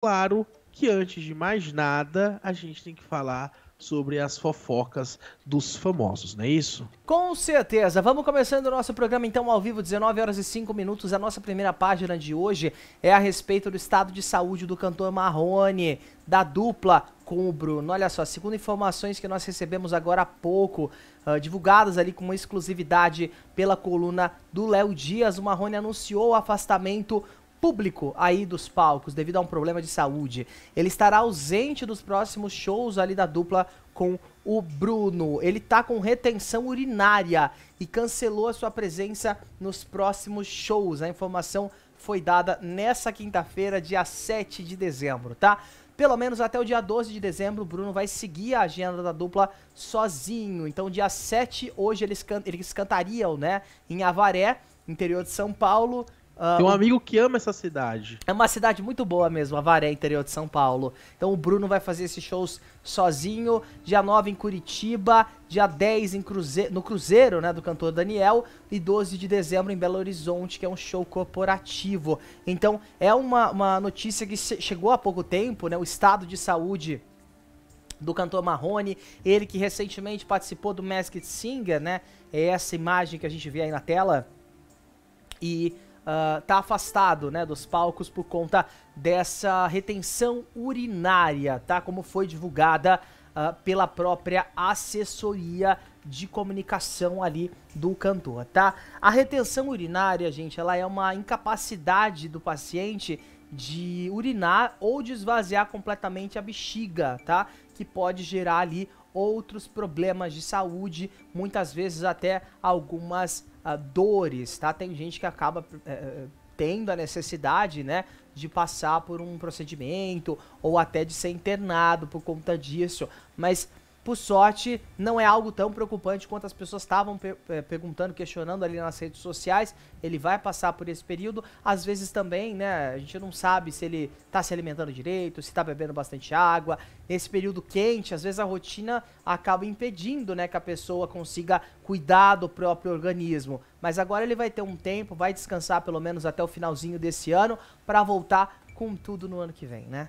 claro que antes de mais nada, a gente tem que falar sobre as fofocas dos famosos, não é isso? Com certeza. Vamos começando o nosso programa então ao vivo, 19 horas e 5 minutos. A nossa primeira página de hoje é a respeito do estado de saúde do cantor Marrone, da dupla com o Bruno. Olha só, segundo informações que nós recebemos agora há pouco, uh, divulgadas ali com uma exclusividade pela coluna do Léo Dias, o Marrone anunciou o afastamento público aí dos palcos devido a um problema de saúde. Ele estará ausente dos próximos shows ali da dupla com o Bruno. Ele tá com retenção urinária e cancelou a sua presença nos próximos shows. A informação foi dada nessa quinta-feira, dia 7 de dezembro, tá? Pelo menos até o dia 12 de dezembro, o Bruno vai seguir a agenda da dupla sozinho. Então, dia 7, hoje eles, can eles cantariam, né, em Avaré, interior de São Paulo. Ah, Tem um amigo que ama essa cidade. É uma cidade muito boa mesmo, Avaré, interior de São Paulo. Então o Bruno vai fazer esses shows sozinho. Dia 9 em Curitiba, dia 10 em Cruze no Cruzeiro, né, do cantor Daniel. E 12 de dezembro em Belo Horizonte, que é um show corporativo. Então é uma, uma notícia que chegou há pouco tempo, né? O estado de saúde do cantor Marrone, ele que recentemente participou do Masked Singer, né? É essa imagem que a gente vê aí na tela. E ah, tá afastado né, dos palcos por conta dessa retenção urinária, tá? Como foi divulgada uh, pela própria assessoria de comunicação ali do cantor, tá? A retenção urinária, gente, ela é uma incapacidade do paciente de urinar ou de esvaziar completamente a bexiga, tá? Que pode gerar ali outros problemas de saúde, muitas vezes até algumas uh, dores, tá? Tem gente que acaba uh, tendo a necessidade, né, de passar por um procedimento ou até de ser internado por conta disso, mas por sorte, não é algo tão preocupante quanto as pessoas estavam per é, perguntando, questionando ali nas redes sociais. Ele vai passar por esse período. Às vezes também, né? A gente não sabe se ele está se alimentando direito, se está bebendo bastante água. Nesse período quente, às vezes a rotina acaba impedindo, né, que a pessoa consiga cuidar do próprio organismo. Mas agora ele vai ter um tempo, vai descansar pelo menos até o finalzinho desse ano para voltar com tudo no ano que vem, né?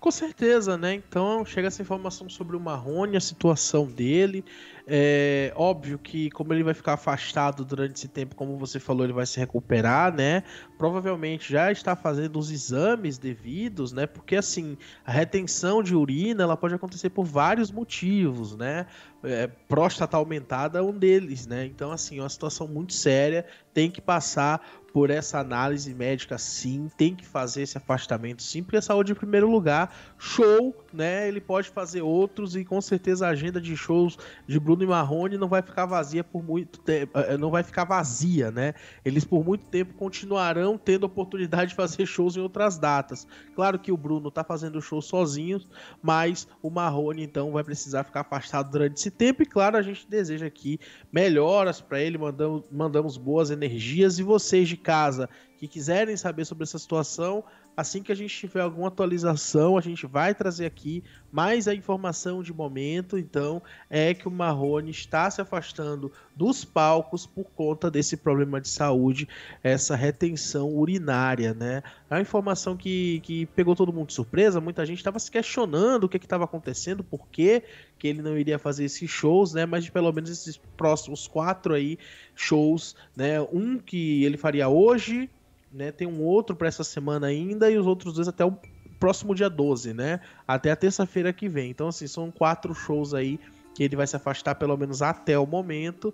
Com certeza, né? Então chega essa informação sobre o Marrone, a situação dele, é óbvio que, como ele vai ficar afastado durante esse tempo, como você falou, ele vai se recuperar, né? Provavelmente já está fazendo os exames devidos, né? Porque, assim, a retenção de urina ela pode acontecer por vários motivos, né? É, próstata aumentada é um deles, né? Então, assim, é uma situação muito séria, tem que passar por essa análise médica sim, tem que fazer esse afastamento sim, porque a saúde é em primeiro lugar, show, né? Ele pode fazer outros e com certeza a agenda de shows de Bruno Bruno e Marrone não vai ficar vazia por muito tempo, eh, não vai ficar vazia, né? Eles por muito tempo continuarão tendo oportunidade de fazer shows em outras datas. Claro que o Bruno tá fazendo shows sozinhos, mas o Marrone então vai precisar ficar afastado durante esse tempo e claro, a gente deseja aqui melhoras para ele, mandamos, mandamos boas energias e vocês de casa que quiserem saber sobre essa situação, assim que a gente tiver alguma atualização, a gente vai trazer aqui mais a informação de momento. Então, é que o Marrone está se afastando dos palcos por conta desse problema de saúde, essa retenção urinária, né? É informação que, que pegou todo mundo de surpresa, muita gente estava se questionando o que é estava acontecendo, por que, que ele não iria fazer esses shows, né? Mas pelo menos esses próximos quatro aí shows, né? Um que ele faria hoje, né? Tem um outro para essa semana ainda e os outros dois até o próximo dia 12, né? Até a terça-feira que vem. Então, assim, são quatro shows aí que ele vai se afastar, pelo menos até o momento.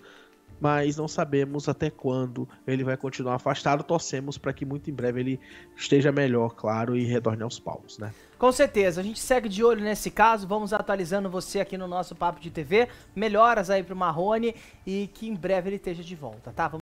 Mas não sabemos até quando ele vai continuar afastado. Torcemos para que muito em breve ele esteja melhor, claro, e retorne aos palcos, né? Com certeza. A gente segue de olho nesse caso. Vamos atualizando você aqui no nosso Papo de TV. Melhoras aí para o Marrone e que em breve ele esteja de volta, tá? Vamos